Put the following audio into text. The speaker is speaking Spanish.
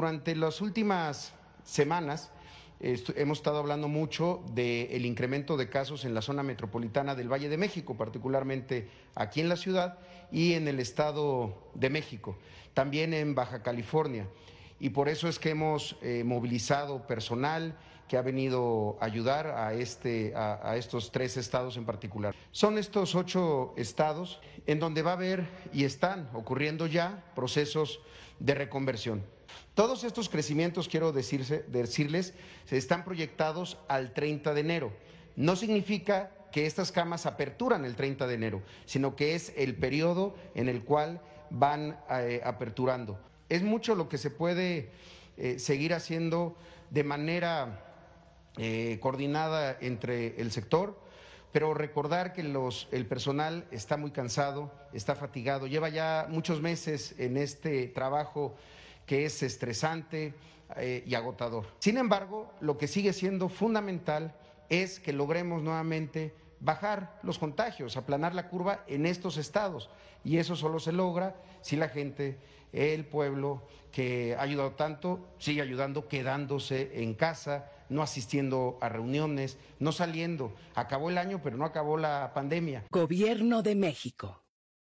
Durante las últimas semanas hemos estado hablando mucho del incremento de casos en la zona metropolitana del Valle de México, particularmente aquí en la ciudad y en el Estado de México, también en Baja California. Y por eso es que hemos eh, movilizado personal, que ha venido a ayudar a, este, a, estos tres estados en particular. Son estos ocho estados en donde va a haber y están ocurriendo ya procesos de reconversión. Todos estos crecimientos, quiero decirles, se están proyectados al 30 de enero. No significa que estas camas aperturan el 30 de enero, sino que es el periodo en el cual van eh, aperturando. Es mucho lo que se puede eh, seguir haciendo de manera eh, coordinada entre el sector, pero recordar que los, el personal está muy cansado, está fatigado, lleva ya muchos meses en este trabajo que es estresante eh, y agotador. Sin embargo, lo que sigue siendo fundamental es que logremos nuevamente bajar los contagios, aplanar la curva en estos estados. Y eso solo se logra si la gente, el pueblo que ha ayudado tanto, sigue ayudando quedándose en casa, no asistiendo a reuniones, no saliendo. Acabó el año, pero no acabó la pandemia. Gobierno de México.